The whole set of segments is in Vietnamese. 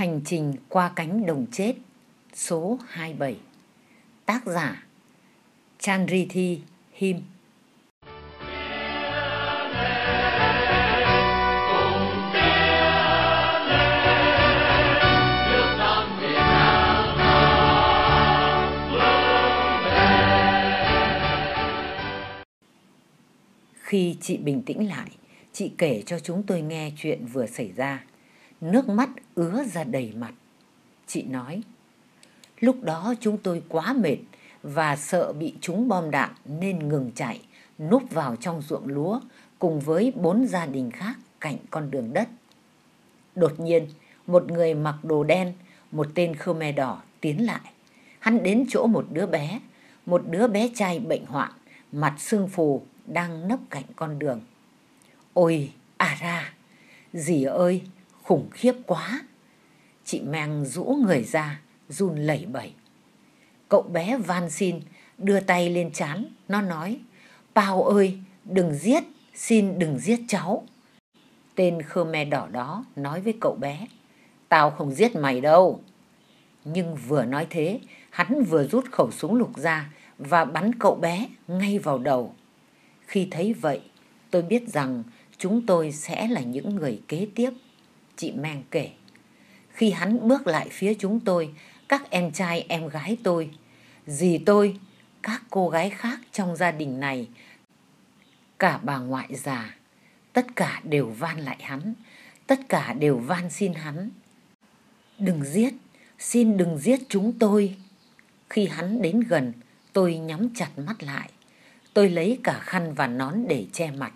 Hành trình qua cánh đồng chết số 27 Tác giả Chandrithi Him Khi chị bình tĩnh lại, chị kể cho chúng tôi nghe chuyện vừa xảy ra nước mắt ứa ra đầy mặt. Chị nói, lúc đó chúng tôi quá mệt và sợ bị chúng bom đạn nên ngừng chạy, núp vào trong ruộng lúa cùng với bốn gia đình khác cạnh con đường đất. Đột nhiên, một người mặc đồ đen, một tên Khmer đỏ tiến lại. Hắn đến chỗ một đứa bé, một đứa bé trai bệnh hoạn, mặt sưng phù đang nấp cạnh con đường. Ôi, à ra, dì ơi, khủng khiếp quá chị mang rũ người ra run lẩy bẩy cậu bé van xin đưa tay lên chán nó nói pao ơi đừng giết xin đừng giết cháu tên khơ me đỏ đó nói với cậu bé tao không giết mày đâu nhưng vừa nói thế hắn vừa rút khẩu súng lục ra và bắn cậu bé ngay vào đầu khi thấy vậy tôi biết rằng chúng tôi sẽ là những người kế tiếp chị Mang kể. Khi hắn bước lại phía chúng tôi, các em trai em gái tôi, dì tôi, các cô gái khác trong gia đình này, cả bà ngoại già, tất cả đều van lại hắn, tất cả đều van xin hắn. Đừng giết, xin đừng giết chúng tôi. Khi hắn đến gần, tôi nhắm chặt mắt lại. Tôi lấy cả khăn và nón để che mặt.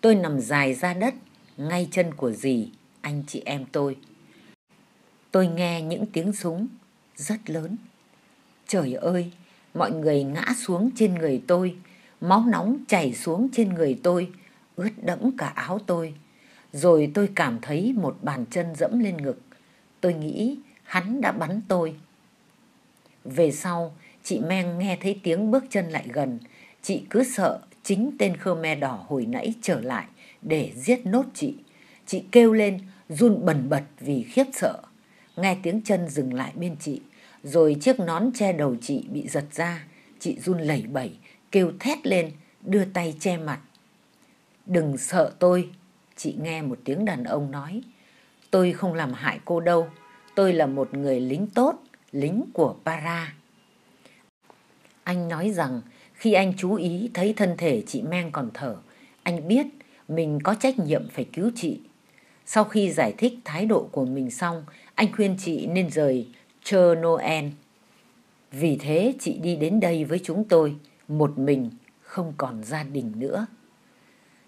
Tôi nằm dài ra đất, ngay chân của dì anh chị em tôi. Tôi nghe những tiếng súng rất lớn. Trời ơi, mọi người ngã xuống trên người tôi, máu nóng chảy xuống trên người tôi, ướt đẫm cả áo tôi. Rồi tôi cảm thấy một bàn chân dẫm lên ngực. Tôi nghĩ hắn đã bắn tôi. Về sau, chị Meng nghe thấy tiếng bước chân lại gần. Chị cứ sợ chính tên Khmer đỏ hồi nãy trở lại để giết nốt chị. Chị kêu lên, run bần bật vì khiếp sợ nghe tiếng chân dừng lại bên chị rồi chiếc nón che đầu chị bị giật ra chị run lẩy bẩy kêu thét lên đưa tay che mặt đừng sợ tôi chị nghe một tiếng đàn ông nói tôi không làm hại cô đâu tôi là một người lính tốt lính của para anh nói rằng khi anh chú ý thấy thân thể chị meng còn thở anh biết mình có trách nhiệm phải cứu chị sau khi giải thích thái độ của mình xong, anh khuyên chị nên rời chờ Noel. Vì thế chị đi đến đây với chúng tôi, một mình, không còn gia đình nữa.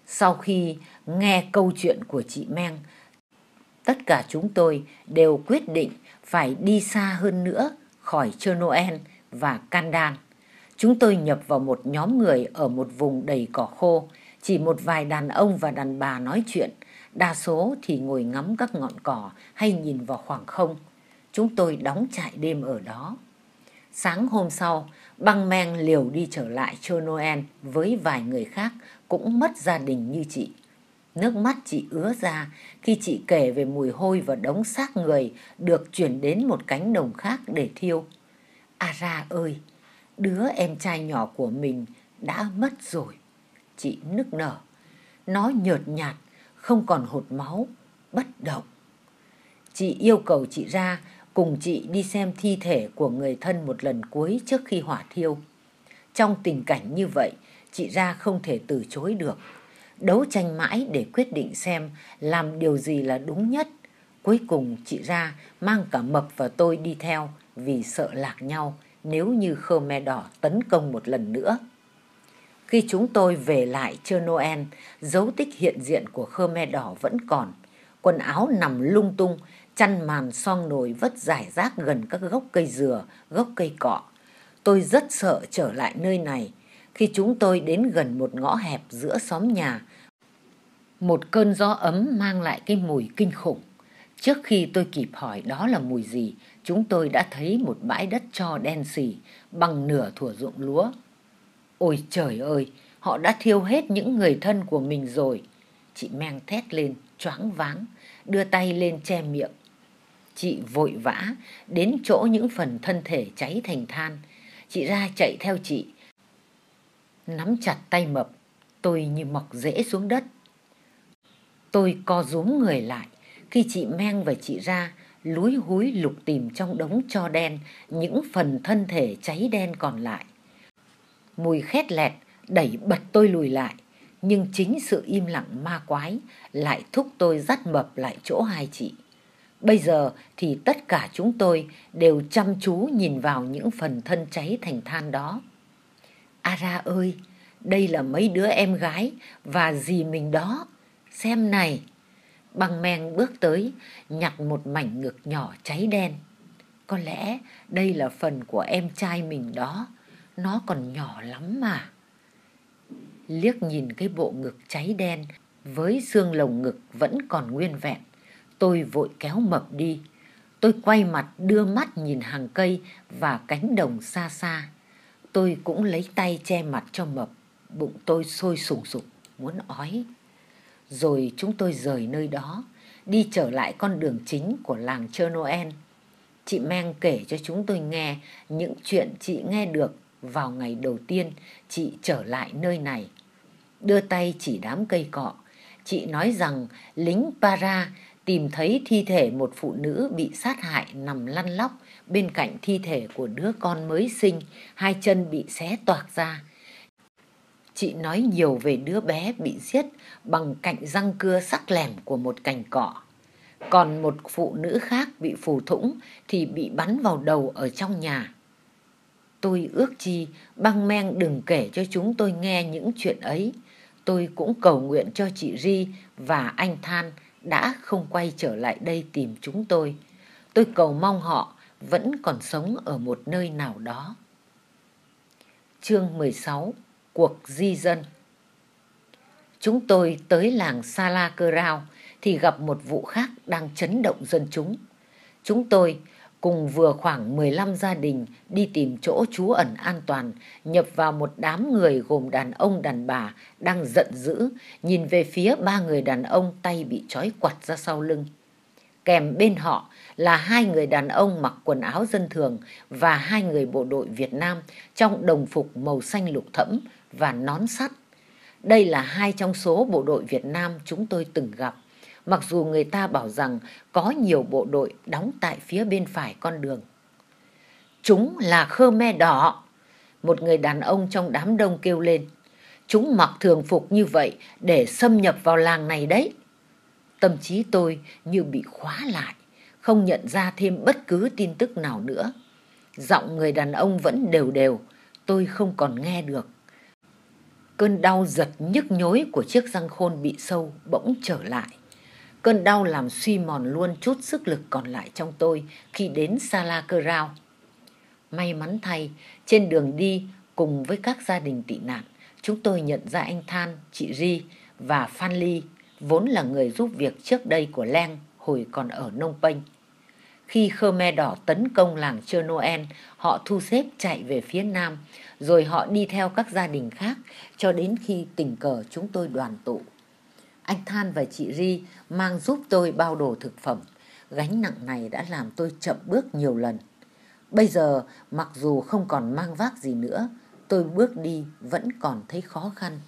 Sau khi nghe câu chuyện của chị Meng, tất cả chúng tôi đều quyết định phải đi xa hơn nữa khỏi Chơ Noel và Candan. Chúng tôi nhập vào một nhóm người ở một vùng đầy cỏ khô, chỉ một vài đàn ông và đàn bà nói chuyện đa số thì ngồi ngắm các ngọn cỏ hay nhìn vào khoảng không. Chúng tôi đóng trại đêm ở đó. Sáng hôm sau, băng men liều đi trở lại chơi Noel với vài người khác cũng mất gia đình như chị. Nước mắt chị ứa ra khi chị kể về mùi hôi và đống xác người được chuyển đến một cánh đồng khác để thiêu. À ra ơi, đứa em trai nhỏ của mình đã mất rồi. Chị nức nở. Nó nhợt nhạt không còn hột máu, bất động. Chị yêu cầu chị ra cùng chị đi xem thi thể của người thân một lần cuối trước khi hỏa thiêu. Trong tình cảnh như vậy, chị ra không thể từ chối được. Đấu tranh mãi để quyết định xem làm điều gì là đúng nhất. Cuối cùng chị ra mang cả Mập và tôi đi theo vì sợ lạc nhau nếu như Khmer Đỏ tấn công một lần nữa. Khi chúng tôi về lại chơi Noel, dấu tích hiện diện của Khmer Đỏ vẫn còn. Quần áo nằm lung tung, chăn màn song nồi vất rải rác gần các gốc cây dừa, gốc cây cọ. Tôi rất sợ trở lại nơi này. Khi chúng tôi đến gần một ngõ hẹp giữa xóm nhà, một cơn gió ấm mang lại cái mùi kinh khủng. Trước khi tôi kịp hỏi đó là mùi gì, chúng tôi đã thấy một bãi đất cho đen xì bằng nửa thủa ruộng lúa Ôi trời ơi, họ đã thiêu hết những người thân của mình rồi. Chị men thét lên, choáng váng, đưa tay lên che miệng. Chị vội vã đến chỗ những phần thân thể cháy thành than. Chị ra chạy theo chị. Nắm chặt tay mập, tôi như mọc rễ xuống đất. Tôi co rúm người lại khi chị men và chị ra lúi húi lục tìm trong đống cho đen những phần thân thể cháy đen còn lại mùi khét lẹt đẩy bật tôi lùi lại nhưng chính sự im lặng ma quái lại thúc tôi dắt mập lại chỗ hai chị bây giờ thì tất cả chúng tôi đều chăm chú nhìn vào những phần thân cháy thành than đó ara ơi đây là mấy đứa em gái và dì mình đó xem này băng men bước tới nhặt một mảnh ngực nhỏ cháy đen có lẽ đây là phần của em trai mình đó nó còn nhỏ lắm mà. Liếc nhìn cái bộ ngực cháy đen với xương lồng ngực vẫn còn nguyên vẹn, tôi vội kéo mập đi. Tôi quay mặt đưa mắt nhìn hàng cây và cánh đồng xa xa. Tôi cũng lấy tay che mặt cho mập, bụng tôi sôi sùng sục, muốn ói. Rồi chúng tôi rời nơi đó, đi trở lại con đường chính của làng Chơ Noel. Chị Meng kể cho chúng tôi nghe những chuyện chị nghe được vào ngày đầu tiên chị trở lại nơi này. Đưa tay chỉ đám cây cọ, chị nói rằng lính para tìm thấy thi thể một phụ nữ bị sát hại nằm lăn lóc bên cạnh thi thể của đứa con mới sinh, hai chân bị xé toạc ra. Chị nói nhiều về đứa bé bị giết bằng cạnh răng cưa sắc lẻm của một cành cọ. Còn một phụ nữ khác bị phù thủng thì bị bắn vào đầu ở trong nhà. Tôi ước chi băng men đừng kể cho chúng tôi nghe những chuyện ấy. Tôi cũng cầu nguyện cho chị Ri và anh Than đã không quay trở lại đây tìm chúng tôi. Tôi cầu mong họ vẫn còn sống ở một nơi nào đó. Chương 16 Cuộc di dân Chúng tôi tới làng Sala Cơ Rao thì gặp một vụ khác đang chấn động dân chúng. Chúng tôi cùng vừa khoảng 15 gia đình đi tìm chỗ trú ẩn an toàn, nhập vào một đám người gồm đàn ông đàn bà đang giận dữ, nhìn về phía ba người đàn ông tay bị trói quặt ra sau lưng. Kèm bên họ là hai người đàn ông mặc quần áo dân thường và hai người bộ đội Việt Nam trong đồng phục màu xanh lục thẫm và nón sắt. Đây là hai trong số bộ đội Việt Nam chúng tôi từng gặp mặc dù người ta bảo rằng có nhiều bộ đội đóng tại phía bên phải con đường. Chúng là khơ me đỏ, một người đàn ông trong đám đông kêu lên. Chúng mặc thường phục như vậy để xâm nhập vào làng này đấy. Tâm trí tôi như bị khóa lại, không nhận ra thêm bất cứ tin tức nào nữa. Giọng người đàn ông vẫn đều đều, tôi không còn nghe được. Cơn đau giật nhức nhối của chiếc răng khôn bị sâu bỗng trở lại. Cơn đau làm suy mòn luôn chút sức lực còn lại trong tôi khi đến Sala Cơ Rao. May mắn thay, trên đường đi cùng với các gia đình tị nạn, chúng tôi nhận ra anh Than, chị Ri và Phan Ly, vốn là người giúp việc trước đây của Leng hồi còn ở Nông Penh. Khi Khmer Đỏ tấn công làng Chơ Noel, họ thu xếp chạy về phía nam, rồi họ đi theo các gia đình khác cho đến khi tình cờ chúng tôi đoàn tụ. Anh Than và chị Ri mang giúp tôi bao đồ thực phẩm. Gánh nặng này đã làm tôi chậm bước nhiều lần. Bây giờ, mặc dù không còn mang vác gì nữa, tôi bước đi vẫn còn thấy khó khăn.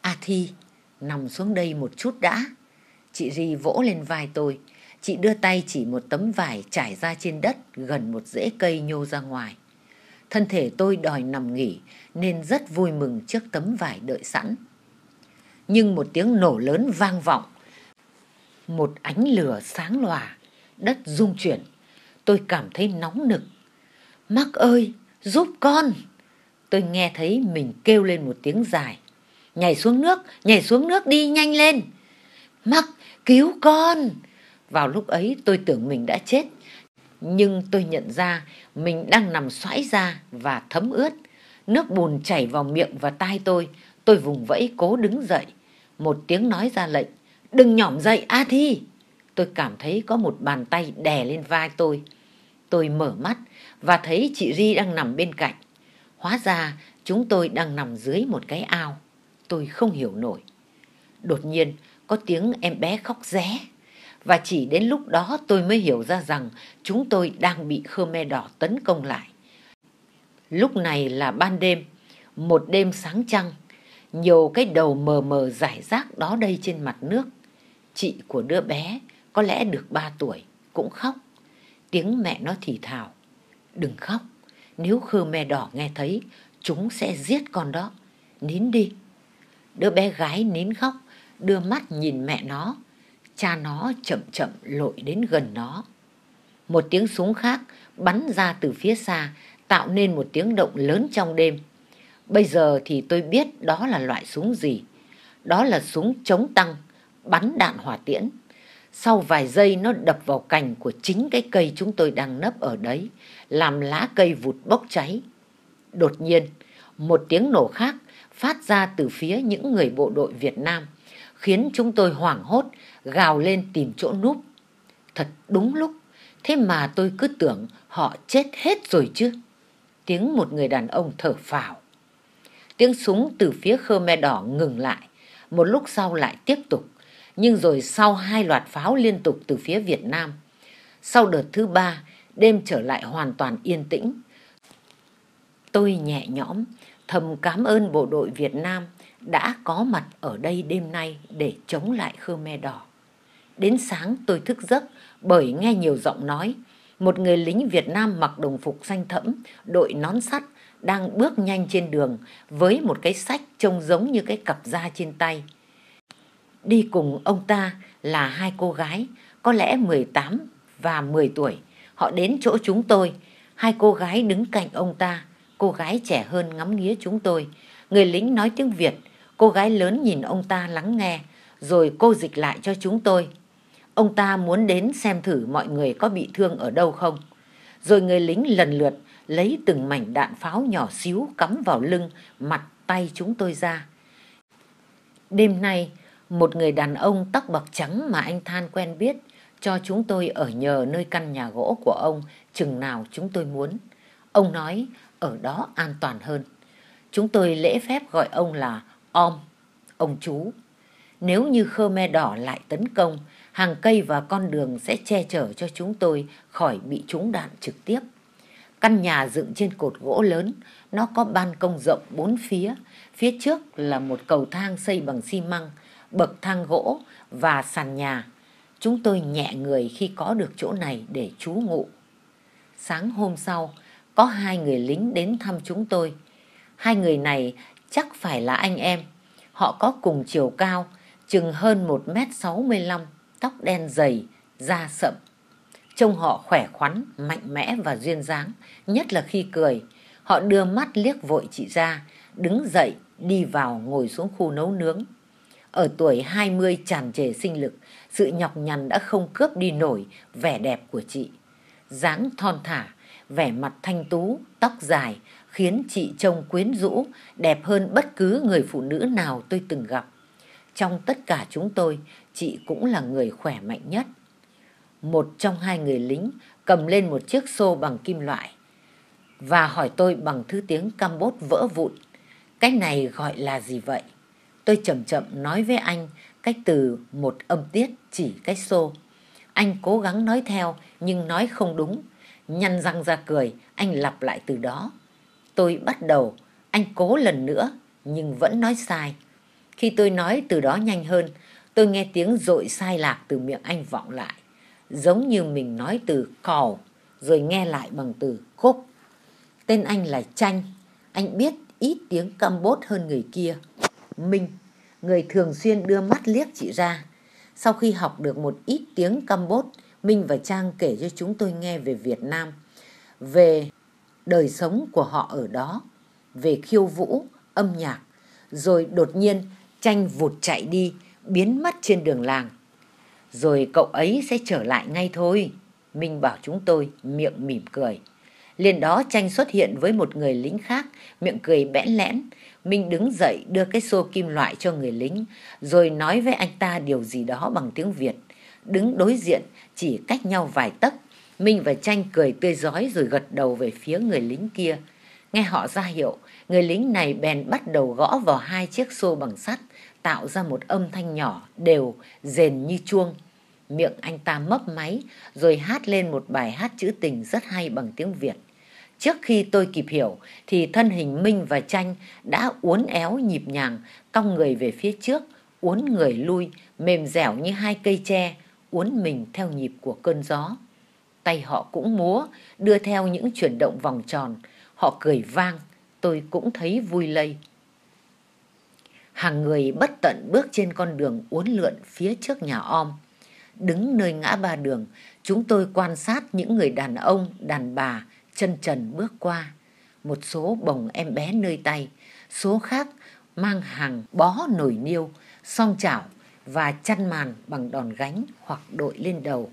A Thi, nằm xuống đây một chút đã. Chị Ri vỗ lên vai tôi. Chị đưa tay chỉ một tấm vải trải ra trên đất gần một rễ cây nhô ra ngoài. Thân thể tôi đòi nằm nghỉ nên rất vui mừng trước tấm vải đợi sẵn nhưng một tiếng nổ lớn vang vọng một ánh lửa sáng lòa đất rung chuyển tôi cảm thấy nóng nực mắc ơi giúp con tôi nghe thấy mình kêu lên một tiếng dài nhảy xuống nước nhảy xuống nước đi nhanh lên mắc cứu con vào lúc ấy tôi tưởng mình đã chết nhưng tôi nhận ra mình đang nằm xoãi ra và thấm ướt nước bùn chảy vào miệng và tai tôi tôi vùng vẫy cố đứng dậy một tiếng nói ra lệnh đừng nhỏm dậy a thi tôi cảm thấy có một bàn tay đè lên vai tôi tôi mở mắt và thấy chị ri đang nằm bên cạnh hóa ra chúng tôi đang nằm dưới một cái ao tôi không hiểu nổi đột nhiên có tiếng em bé khóc ré và chỉ đến lúc đó tôi mới hiểu ra rằng chúng tôi đang bị khmer đỏ tấn công lại lúc này là ban đêm một đêm sáng trăng nhô cái đầu mờ mờ giải rác đó đây trên mặt nước. Chị của đứa bé có lẽ được ba tuổi cũng khóc. Tiếng mẹ nó thì thào. Đừng khóc, nếu Khmer đỏ nghe thấy, chúng sẽ giết con đó. Nín đi. Đứa bé gái nín khóc, đưa mắt nhìn mẹ nó. Cha nó chậm chậm lội đến gần nó. Một tiếng súng khác bắn ra từ phía xa, tạo nên một tiếng động lớn trong đêm Bây giờ thì tôi biết đó là loại súng gì. Đó là súng chống tăng, bắn đạn hỏa tiễn. Sau vài giây nó đập vào cành của chính cái cây chúng tôi đang nấp ở đấy, làm lá cây vụt bốc cháy. Đột nhiên, một tiếng nổ khác phát ra từ phía những người bộ đội Việt Nam, khiến chúng tôi hoảng hốt, gào lên tìm chỗ núp. Thật đúng lúc, thế mà tôi cứ tưởng họ chết hết rồi chứ. Tiếng một người đàn ông thở phào. Tiếng súng từ phía khơ me Đỏ ngừng lại, một lúc sau lại tiếp tục, nhưng rồi sau hai loạt pháo liên tục từ phía Việt Nam. Sau đợt thứ ba, đêm trở lại hoàn toàn yên tĩnh. Tôi nhẹ nhõm, thầm cảm ơn bộ đội Việt Nam đã có mặt ở đây đêm nay để chống lại khơ me Đỏ. Đến sáng tôi thức giấc bởi nghe nhiều giọng nói. Một người lính Việt Nam mặc đồng phục xanh thẫm, đội nón sắt, đang bước nhanh trên đường với một cái sách trông giống như cái cặp da trên tay. Đi cùng ông ta là hai cô gái, có lẽ 18 và 10 tuổi. Họ đến chỗ chúng tôi, hai cô gái đứng cạnh ông ta, cô gái trẻ hơn ngắm nghía chúng tôi. Người lính nói tiếng Việt, cô gái lớn nhìn ông ta lắng nghe, rồi cô dịch lại cho chúng tôi. Ông ta muốn đến xem thử mọi người có bị thương ở đâu không. Rồi người lính lần lượt lấy từng mảnh đạn pháo nhỏ xíu cắm vào lưng, mặt tay chúng tôi ra. Đêm nay, một người đàn ông tóc bạc trắng mà anh Than quen biết cho chúng tôi ở nhờ nơi căn nhà gỗ của ông chừng nào chúng tôi muốn. Ông nói ở đó an toàn hơn. Chúng tôi lễ phép gọi ông là Om, ông chú. Nếu như Khmer Đỏ lại tấn công, hàng cây và con đường sẽ che chở cho chúng tôi khỏi bị trúng đạn trực tiếp. Căn nhà dựng trên cột gỗ lớn, nó có ban công rộng bốn phía. Phía trước là một cầu thang xây bằng xi măng, bậc thang gỗ và sàn nhà. Chúng tôi nhẹ người khi có được chỗ này để trú ngụ. Sáng hôm sau, có hai người lính đến thăm chúng tôi. Hai người này chắc phải là anh em. Họ có cùng chiều cao, chừng hơn 1m65, tóc đen dày, da sậm. Trông họ khỏe khoắn, mạnh mẽ và duyên dáng, nhất là khi cười. Họ đưa mắt liếc vội chị ra, đứng dậy, đi vào ngồi xuống khu nấu nướng. Ở tuổi 20 tràn trề sinh lực, sự nhọc nhằn đã không cướp đi nổi vẻ đẹp của chị. dáng thon thả, vẻ mặt thanh tú, tóc dài khiến chị trông quyến rũ, đẹp hơn bất cứ người phụ nữ nào tôi từng gặp. Trong tất cả chúng tôi, chị cũng là người khỏe mạnh nhất một trong hai người lính cầm lên một chiếc xô bằng kim loại và hỏi tôi bằng thứ tiếng Campốt vỡ vụn. Cái này gọi là gì vậy? Tôi chậm chậm nói với anh cách từ một âm tiết chỉ cách xô. Anh cố gắng nói theo nhưng nói không đúng. Nhăn răng ra cười, anh lặp lại từ đó. Tôi bắt đầu, anh cố lần nữa nhưng vẫn nói sai. Khi tôi nói từ đó nhanh hơn, tôi nghe tiếng rội sai lạc từ miệng anh vọng lại giống như mình nói từ call rồi nghe lại bằng từ khúc. Tên anh là Chanh, anh biết ít tiếng Campuchia hơn người kia. Minh, người thường xuyên đưa mắt liếc chị ra. Sau khi học được một ít tiếng Campuchia, Minh và Trang kể cho chúng tôi nghe về Việt Nam, về đời sống của họ ở đó, về khiêu vũ, âm nhạc. Rồi đột nhiên, Chanh vụt chạy đi, biến mất trên đường làng rồi cậu ấy sẽ trở lại ngay thôi minh bảo chúng tôi miệng mỉm cười liền đó tranh xuất hiện với một người lính khác miệng cười bẽn lẽn minh đứng dậy đưa cái xô kim loại cho người lính rồi nói với anh ta điều gì đó bằng tiếng việt đứng đối diện chỉ cách nhau vài tấc minh và tranh cười tươi giói rồi gật đầu về phía người lính kia Nghe họ ra hiệu, người lính này bèn bắt đầu gõ vào hai chiếc xô bằng sắt, tạo ra một âm thanh nhỏ, đều, rền như chuông. Miệng anh ta mấp máy, rồi hát lên một bài hát trữ tình rất hay bằng tiếng Việt. Trước khi tôi kịp hiểu, thì thân hình Minh và Tranh đã uốn éo nhịp nhàng, cong người về phía trước, uốn người lui, mềm dẻo như hai cây tre, uốn mình theo nhịp của cơn gió. Tay họ cũng múa, đưa theo những chuyển động vòng tròn, Họ cười vang, tôi cũng thấy vui lây. Hàng người bất tận bước trên con đường uốn lượn phía trước nhà om. Đứng nơi ngã ba đường, chúng tôi quan sát những người đàn ông, đàn bà chân trần bước qua. Một số bồng em bé nơi tay, số khác mang hàng bó nổi niêu, song chảo và chăn màn bằng đòn gánh hoặc đội lên đầu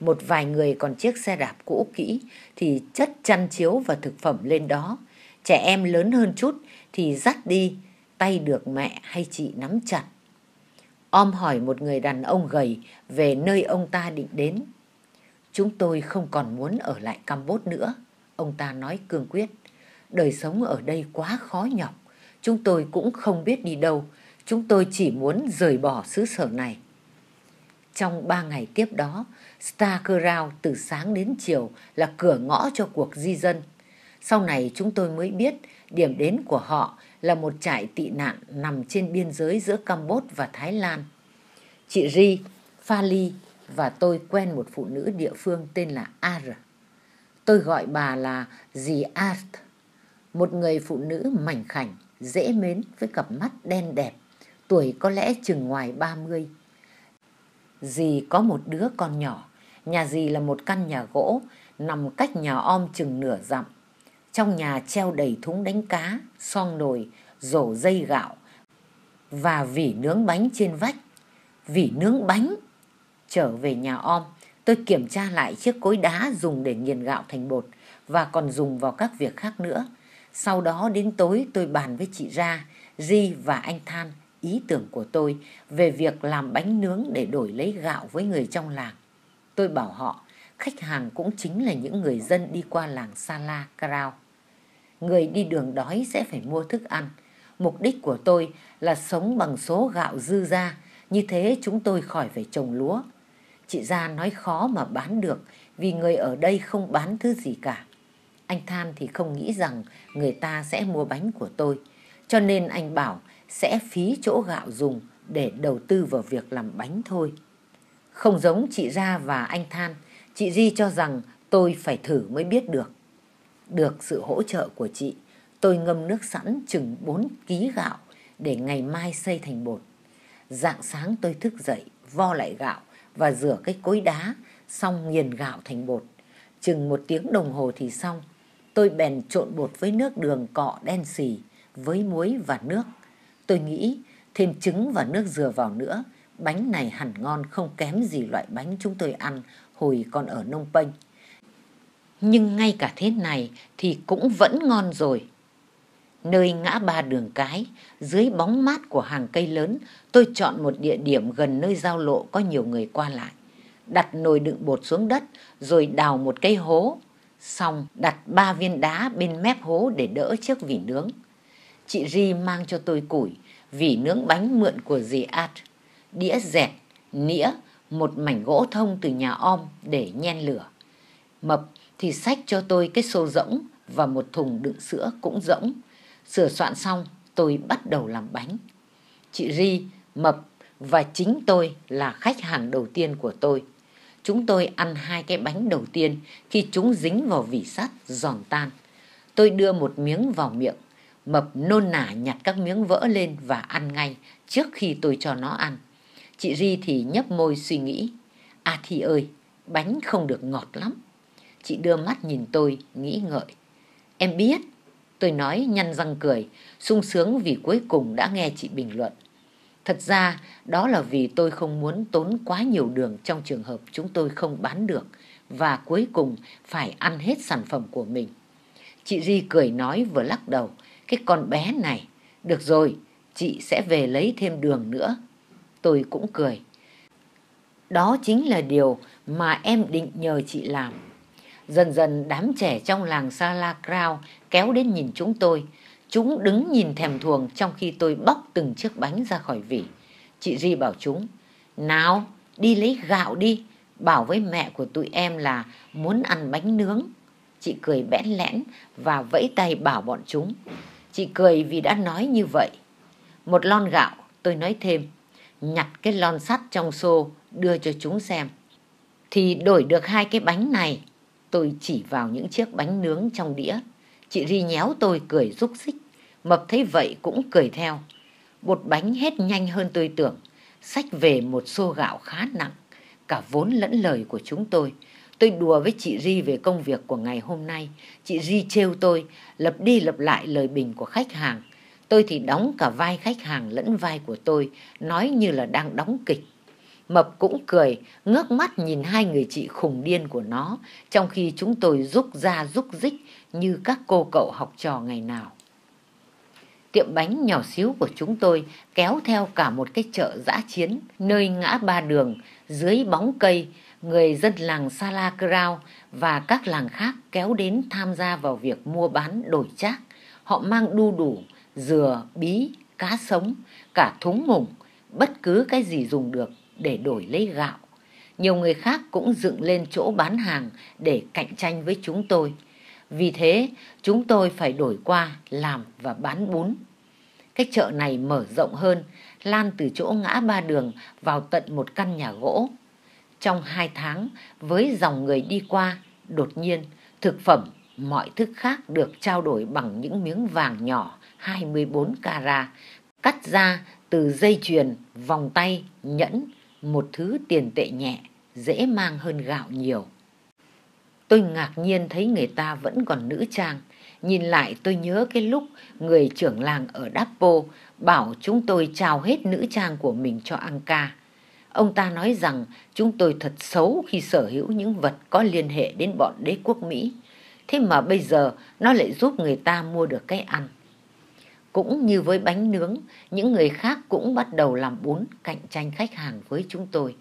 một vài người còn chiếc xe đạp cũ kỹ thì chất chăn chiếu và thực phẩm lên đó. Trẻ em lớn hơn chút thì dắt đi, tay được mẹ hay chị nắm chặt. Om hỏi một người đàn ông gầy về nơi ông ta định đến. Chúng tôi không còn muốn ở lại Campuchia nữa, ông ta nói cương quyết. Đời sống ở đây quá khó nhọc, chúng tôi cũng không biết đi đâu, chúng tôi chỉ muốn rời bỏ xứ sở này. Trong ba ngày tiếp đó, Starground từ sáng đến chiều là cửa ngõ cho cuộc di dân. Sau này chúng tôi mới biết điểm đến của họ là một trại tị nạn nằm trên biên giới giữa Campuchia và Thái Lan. Chị Ri, Pha và tôi quen một phụ nữ địa phương tên là Ar. Tôi gọi bà là dì Art, một người phụ nữ mảnh khảnh, dễ mến với cặp mắt đen đẹp, tuổi có lẽ chừng ngoài 30. Dì có một đứa con nhỏ Nhà dì là một căn nhà gỗ, nằm cách nhà om chừng nửa dặm. Trong nhà treo đầy thúng đánh cá, song nồi, rổ dây gạo và vỉ nướng bánh trên vách. Vỉ nướng bánh! Trở về nhà om, tôi kiểm tra lại chiếc cối đá dùng để nghiền gạo thành bột và còn dùng vào các việc khác nữa. Sau đó đến tối tôi bàn với chị Ra, Di và anh Than ý tưởng của tôi về việc làm bánh nướng để đổi lấy gạo với người trong làng. Tôi bảo họ, khách hàng cũng chính là những người dân đi qua làng Sala Karao. Người đi đường đói sẽ phải mua thức ăn. Mục đích của tôi là sống bằng số gạo dư ra, như thế chúng tôi khỏi phải trồng lúa. Chị Gia nói khó mà bán được vì người ở đây không bán thứ gì cả. Anh Than thì không nghĩ rằng người ta sẽ mua bánh của tôi, cho nên anh bảo sẽ phí chỗ gạo dùng để đầu tư vào việc làm bánh thôi. Không giống chị Ra và anh Than, chị Di cho rằng tôi phải thử mới biết được. Được sự hỗ trợ của chị, tôi ngâm nước sẵn chừng bốn ký gạo để ngày mai xây thành bột. Dạng sáng tôi thức dậy, vo lại gạo và rửa cái cối đá, xong nghiền gạo thành bột. Chừng một tiếng đồng hồ thì xong, tôi bèn trộn bột với nước đường cọ đen xì, với muối và nước. Tôi nghĩ thêm trứng và nước dừa vào nữa Bánh này hẳn ngon không kém gì loại bánh chúng tôi ăn hồi còn ở Nông Penh. Nhưng ngay cả thế này thì cũng vẫn ngon rồi. Nơi ngã ba đường cái, dưới bóng mát của hàng cây lớn, tôi chọn một địa điểm gần nơi giao lộ có nhiều người qua lại. Đặt nồi đựng bột xuống đất, rồi đào một cây hố. Xong đặt ba viên đá bên mép hố để đỡ chiếc vỉ nướng. Chị Ri mang cho tôi củi, vỉ nướng bánh mượn của dì Ad đĩa dẹt, nĩa, một mảnh gỗ thông từ nhà om để nhen lửa. Mập thì xách cho tôi cái xô rỗng và một thùng đựng sữa cũng rỗng. Sửa soạn xong, tôi bắt đầu làm bánh. Chị Ri, Mập và chính tôi là khách hàng đầu tiên của tôi. Chúng tôi ăn hai cái bánh đầu tiên khi chúng dính vào vỉ sắt giòn tan. Tôi đưa một miếng vào miệng. Mập nôn nả nhặt các miếng vỡ lên và ăn ngay trước khi tôi cho nó ăn. Chị Ri thì nhấp môi suy nghĩ. a à thì ơi, bánh không được ngọt lắm. Chị đưa mắt nhìn tôi, nghĩ ngợi. Em biết, tôi nói nhăn răng cười, sung sướng vì cuối cùng đã nghe chị bình luận. Thật ra, đó là vì tôi không muốn tốn quá nhiều đường trong trường hợp chúng tôi không bán được và cuối cùng phải ăn hết sản phẩm của mình. Chị Ri cười nói vừa lắc đầu, cái con bé này, được rồi, chị sẽ về lấy thêm đường nữa tôi cũng cười. Đó chính là điều mà em định nhờ chị làm. Dần dần đám trẻ trong làng Salacrao kéo đến nhìn chúng tôi. Chúng đứng nhìn thèm thuồng trong khi tôi bóc từng chiếc bánh ra khỏi vỉ. Chị Ri bảo chúng, nào, đi lấy gạo đi. Bảo với mẹ của tụi em là muốn ăn bánh nướng. Chị cười bẽn lẽn và vẫy tay bảo bọn chúng. Chị cười vì đã nói như vậy. Một lon gạo, tôi nói thêm, nhặt cái lon sắt trong xô đưa cho chúng xem. Thì đổi được hai cái bánh này, tôi chỉ vào những chiếc bánh nướng trong đĩa. Chị Ri nhéo tôi cười rúc xích, mập thấy vậy cũng cười theo. Bột bánh hết nhanh hơn tôi tưởng, sách về một xô gạo khá nặng, cả vốn lẫn lời của chúng tôi. Tôi đùa với chị Ri về công việc của ngày hôm nay. Chị Ri trêu tôi, lập đi lập lại lời bình của khách hàng – tôi thì đóng cả vai khách hàng lẫn vai của tôi nói như là đang đóng kịch mập cũng cười ngước mắt nhìn hai người chị khùng điên của nó trong khi chúng tôi rúc ra rúc rích như các cô cậu học trò ngày nào tiệm bánh nhỏ xíu của chúng tôi kéo theo cả một cái chợ giã chiến nơi ngã ba đường dưới bóng cây người dân làng Sala và các làng khác kéo đến tham gia vào việc mua bán đổi trác. Họ mang đu đủ, dừa, bí, cá sống, cả thúng mùng, bất cứ cái gì dùng được để đổi lấy gạo. Nhiều người khác cũng dựng lên chỗ bán hàng để cạnh tranh với chúng tôi. Vì thế, chúng tôi phải đổi qua làm và bán bún. Cái chợ này mở rộng hơn, lan từ chỗ ngã ba đường vào tận một căn nhà gỗ. Trong hai tháng, với dòng người đi qua, đột nhiên, thực phẩm, mọi thức khác được trao đổi bằng những miếng vàng nhỏ 24 carat cắt ra từ dây chuyền, vòng tay, nhẫn, một thứ tiền tệ nhẹ, dễ mang hơn gạo nhiều. Tôi ngạc nhiên thấy người ta vẫn còn nữ trang. Nhìn lại tôi nhớ cái lúc người trưởng làng ở Dapo bảo chúng tôi trao hết nữ trang của mình cho Anka. Ông ta nói rằng chúng tôi thật xấu khi sở hữu những vật có liên hệ đến bọn đế quốc Mỹ. Thế mà bây giờ nó lại giúp người ta mua được cái ăn. Cũng như với bánh nướng, những người khác cũng bắt đầu làm bún cạnh tranh khách hàng với chúng tôi.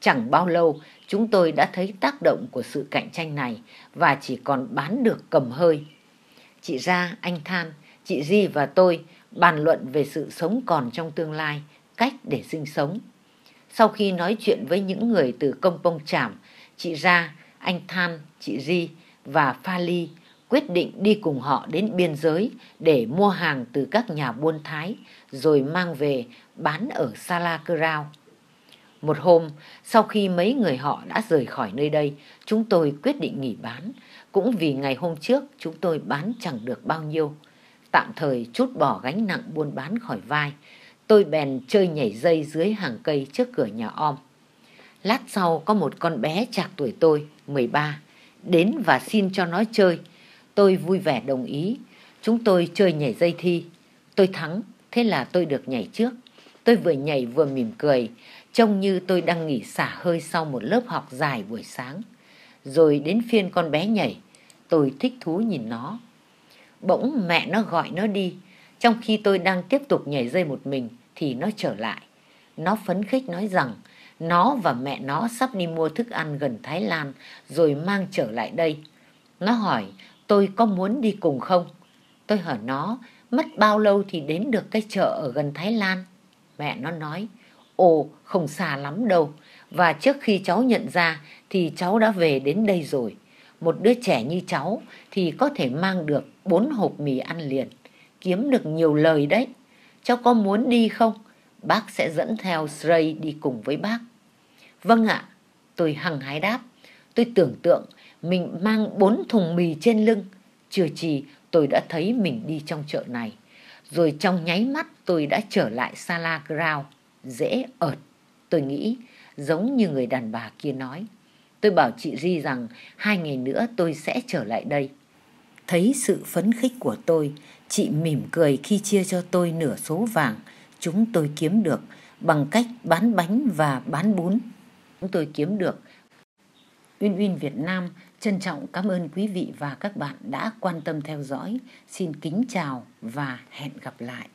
Chẳng bao lâu, chúng tôi đã thấy tác động của sự cạnh tranh này và chỉ còn bán được cầm hơi. Chị Ra, anh Than, chị Di và tôi bàn luận về sự sống còn trong tương lai, cách để sinh sống. Sau khi nói chuyện với những người từ công pông tràm, chị Ra, anh Than, chị Di và Pha Ly quyết định đi cùng họ đến biên giới để mua hàng từ các nhà buôn Thái rồi mang về bán ở Sala Crao. Một hôm, sau khi mấy người họ đã rời khỏi nơi đây, chúng tôi quyết định nghỉ bán, cũng vì ngày hôm trước chúng tôi bán chẳng được bao nhiêu. Tạm thời chút bỏ gánh nặng buôn bán khỏi vai, tôi bèn chơi nhảy dây dưới hàng cây trước cửa nhà om. Lát sau có một con bé chạc tuổi tôi, 13, đến và xin cho nó chơi. Tôi vui vẻ đồng ý. Chúng tôi chơi nhảy dây thi. Tôi thắng, thế là tôi được nhảy trước. Tôi vừa nhảy vừa mỉm cười, trông như tôi đang nghỉ xả hơi sau một lớp học dài buổi sáng. Rồi đến phiên con bé nhảy, tôi thích thú nhìn nó. Bỗng mẹ nó gọi nó đi, trong khi tôi đang tiếp tục nhảy dây một mình thì nó trở lại. Nó phấn khích nói rằng nó và mẹ nó sắp đi mua thức ăn gần Thái Lan rồi mang trở lại đây. Nó hỏi tôi có muốn đi cùng không? Tôi hỏi nó, mất bao lâu thì đến được cái chợ ở gần Thái Lan? Mẹ nó nói, ồ, không xa lắm đâu. Và trước khi cháu nhận ra thì cháu đã về đến đây rồi. Một đứa trẻ như cháu thì có thể mang được bốn hộp mì ăn liền. Kiếm được nhiều lời đấy. Cháu có muốn đi không? Bác sẽ dẫn theo Sray đi cùng với bác. Vâng ạ, tôi hằng hái đáp. Tôi tưởng tượng mình mang bốn thùng mì trên lưng. Chưa chỉ tôi đã thấy mình đi trong chợ này. Rồi trong nháy mắt tôi đã trở lại Sala Grau. Dễ ợt, tôi nghĩ, giống như người đàn bà kia nói. Tôi bảo chị Di rằng hai ngày nữa tôi sẽ trở lại đây. Thấy sự phấn khích của tôi, chị mỉm cười khi chia cho tôi nửa số vàng chúng tôi kiếm được bằng cách bán bánh và bán bún. Chúng tôi kiếm được. Uyên Uyên Việt Nam Trân trọng cảm ơn quý vị và các bạn đã quan tâm theo dõi. Xin kính chào và hẹn gặp lại.